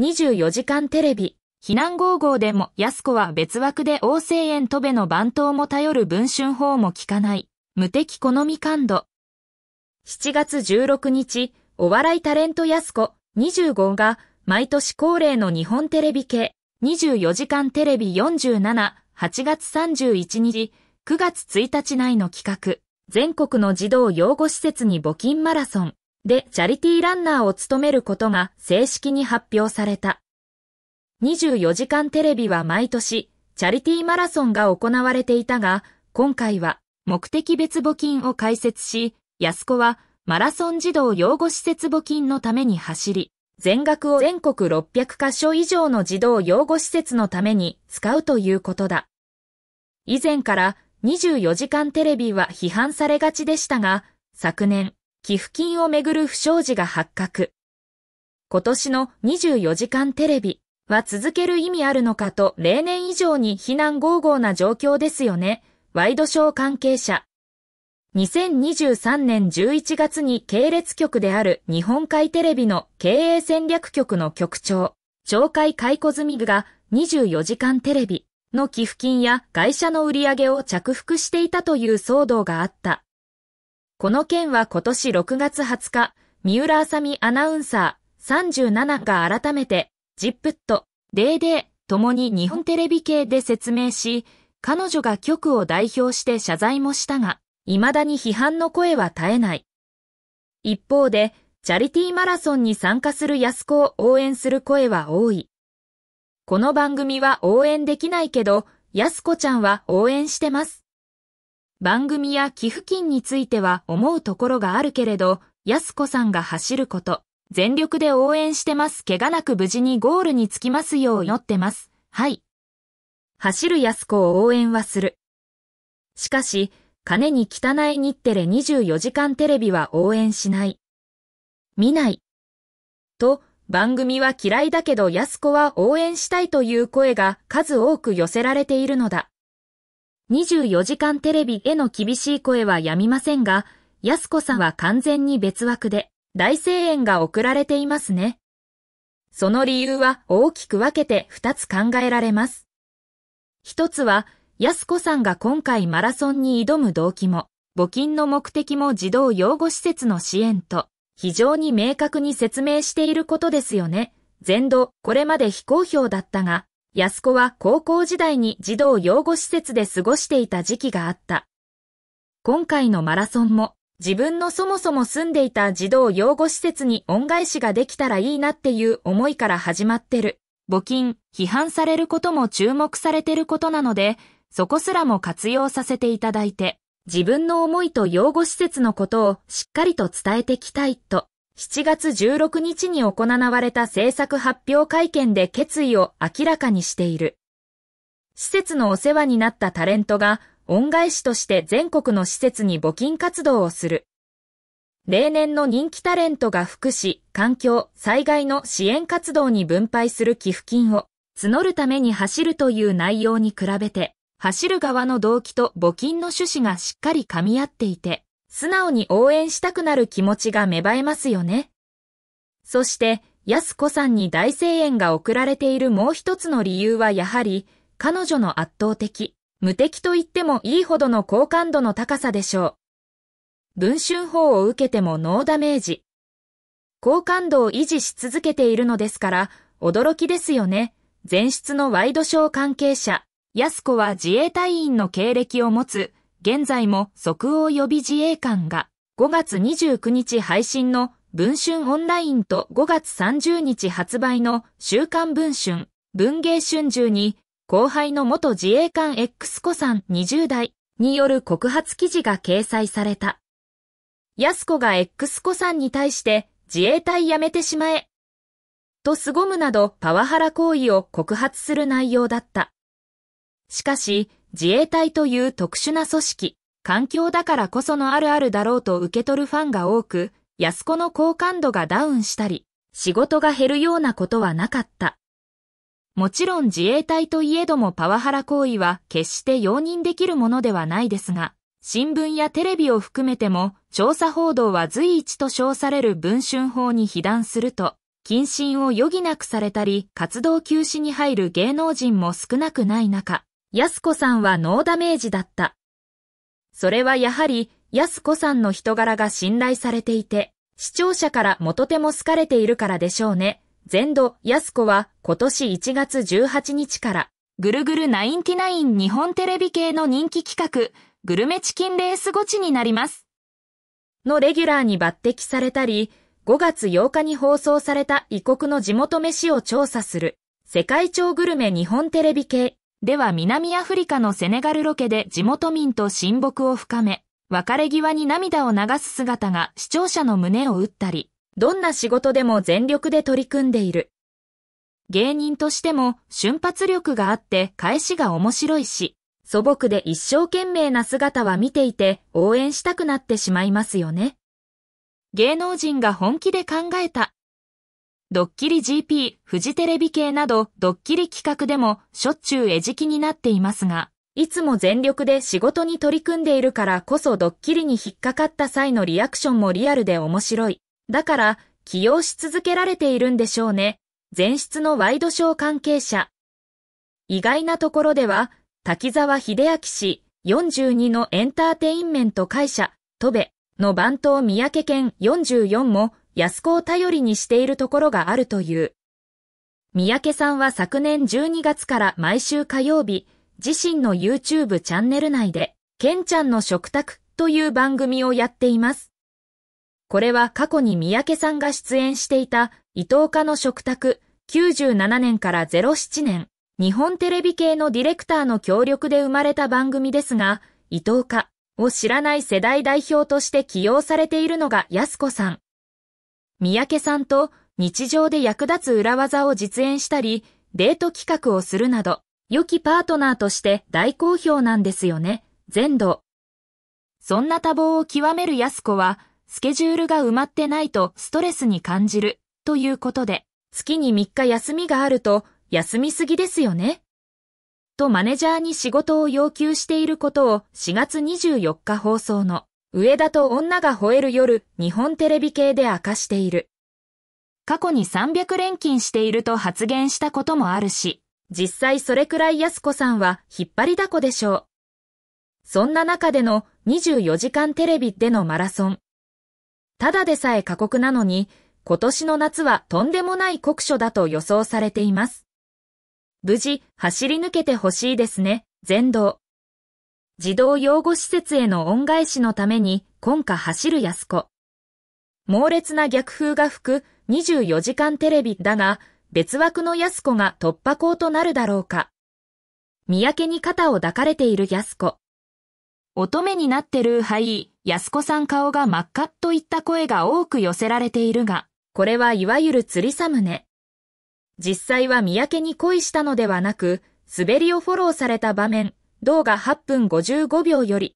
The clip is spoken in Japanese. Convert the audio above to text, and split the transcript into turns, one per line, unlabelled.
24時間テレビ、避難号号でも安子は別枠で王声園戸部の番頭も頼る文春法も聞かない、無敵好み感度。7月16日、お笑いタレント安子25が毎年恒例の日本テレビ系24時間テレビ47、8月31日、9月1日内の企画、全国の児童養護施設に募金マラソン、でチャリティーランナーを務めることが正式に発表された。24時間テレビは毎年、チャリティーマラソンが行われていたが、今回は目的別募金を開設し、安子はマラソン児童養護施設募金のために走り、全額を全国600カ所以上の児童養護施設のために使うということだ。以前から24時間テレビは批判されがちでしたが、昨年、寄付金をめぐる不祥事が発覚。今年の24時間テレビは続ける意味あるのかと例年以上に非難合々な状況ですよね。ワイドショー関係者。2023年11月に系列局である日本海テレビの経営戦略局の局長、懲戒解雇済みが24時間テレビの寄付金や会社の売り上げを着服していたという騒動があった。この件は今年6月20日、三浦あさみアナウンサー、37か改めて、ジップット、デーデー、ともに日本テレビ系で説明し、彼女が局を代表して謝罪もしたが、未だに批判の声は絶えない。一方で、チャリティーマラソンに参加する安子を応援する声は多い。この番組は応援できないけど、安子ちゃんは応援してます。番組や寄付金については思うところがあるけれど、安子さんが走ること、全力で応援してます。怪我なく無事にゴールに着きますよう祈ってます。はい。走る安子を応援はする。しかし、金に汚い日テレ24時間テレビは応援しない。見ない。と、番組は嫌いだけど安子は応援したいという声が数多く寄せられているのだ。24時間テレビへの厳しい声はやみませんが、安子さんは完全に別枠で、大声援が送られていますね。その理由は大きく分けて2つ考えられます。一つは、安子さんが今回マラソンに挑む動機も、募金の目的も児童養護施設の支援と、非常に明確に説明していることですよね。全土、これまで非公表だったが、安子は高校時代に児童養護施設で過ごしていた時期があった。今回のマラソンも自分のそもそも住んでいた児童養護施設に恩返しができたらいいなっていう思いから始まってる。募金、批判されることも注目されてることなので、そこすらも活用させていただいて、自分の思いと養護施設のことをしっかりと伝えてきたいと7月16日に行われた政策発表会見で決意を明らかにしている。施設のお世話になったタレントが恩返しとして全国の施設に募金活動をする。例年の人気タレントが福祉、環境、災害の支援活動に分配する寄付金を募るために走るという内容に比べて、走る側の動機と募金の趣旨がしっかり噛み合っていて、素直に応援したくなる気持ちが芽生えますよね。そして、安子さんに大声援が送られているもう一つの理由はやはり、彼女の圧倒的、無敵と言ってもいいほどの好感度の高さでしょう。文春法を受けてもノーダメージ。好感度を維持し続けているのですから、驚きですよね。前出のワイドショー関係者、安子は自衛隊員の経歴を持つ、現在も即応予備自衛官が5月29日配信の文春オンラインと5月30日発売の週刊文春、文芸春秋に後輩の元自衛官 X 子さん20代による告発記事が掲載された。安子が X 子さんに対して自衛隊辞めてしまえと凄むなどパワハラ行為を告発する内容だった。しかし、自衛隊という特殊な組織、環境だからこそのあるあるだろうと受け取るファンが多く、安子の好感度がダウンしたり、仕事が減るようなことはなかった。もちろん自衛隊といえどもパワハラ行為は決して容認できるものではないですが、新聞やテレビを含めても調査報道は随一と称される文春法に被弾すると、謹慎を余儀なくされたり活動休止に入る芸能人も少なくない中、安子さんはノーダメージだった。それはやはり安子さんの人柄が信頼されていて、視聴者からもとても好かれているからでしょうね。全度、安子は今年1月18日から、ぐるぐる99日本テレビ系の人気企画、グルメチキンレースゴチになります。のレギュラーに抜擢されたり、5月8日に放送された異国の地元飯を調査する、世界超グルメ日本テレビ系、では南アフリカのセネガルロケで地元民と親睦を深め、別れ際に涙を流す姿が視聴者の胸を打ったり、どんな仕事でも全力で取り組んでいる。芸人としても瞬発力があって返しが面白いし、素朴で一生懸命な姿は見ていて応援したくなってしまいますよね。芸能人が本気で考えたドッキリ GP、フジテレビ系などドッキリ企画でもしょっちゅう餌食になっていますが、いつも全力で仕事に取り組んでいるからこそドッキリに引っかかった際のリアクションもリアルで面白い。だから、起用し続けられているんでしょうね。前室のワイドショー関係者。意外なところでは、滝沢秀明氏、42のエンターテインメント会社、戸部の番頭三宅県44も安子を頼りにしているところがあるという。三宅さんは昨年12月から毎週火曜日、自身の YouTube チャンネル内で、ケンちゃんの食卓という番組をやっています。これは過去に三宅さんが出演していた伊藤家の食卓97年から07年、日本テレビ系のディレクターの協力で生まれた番組ですが、伊藤家を知らない世代代表として起用されているのが安子さん。三宅さんと日常で役立つ裏技を実演したり、デート企画をするなど、良きパートナーとして大好評なんですよね、全土。そんな多忙を極める安子は、スケジュールが埋まってないとストレスに感じる、ということで、月に3日休みがあると、休みすぎですよね。とマネジャーに仕事を要求していることを4月24日放送の上田と女が吠える夜、日本テレビ系で明かしている。過去に300連勤していると発言したこともあるし、実際それくらい安子さんは引っ張りだこでしょう。そんな中での24時間テレビでのマラソン。ただでさえ過酷なのに、今年の夏はとんでもない酷暑だと予想されています。無事、走り抜けてほしいですね、全道。児童養護施設への恩返しのために今夏走る安子。猛烈な逆風が吹く24時間テレビだが、別枠の安子が突破口となるだろうか。三宅に肩を抱かれている安子。乙女になってる灰、安子さん顔が真っ赤といった声が多く寄せられているが、これはいわゆる釣りサムネ。実際は三宅に恋したのではなく、滑りをフォローされた場面動画8分55秒より、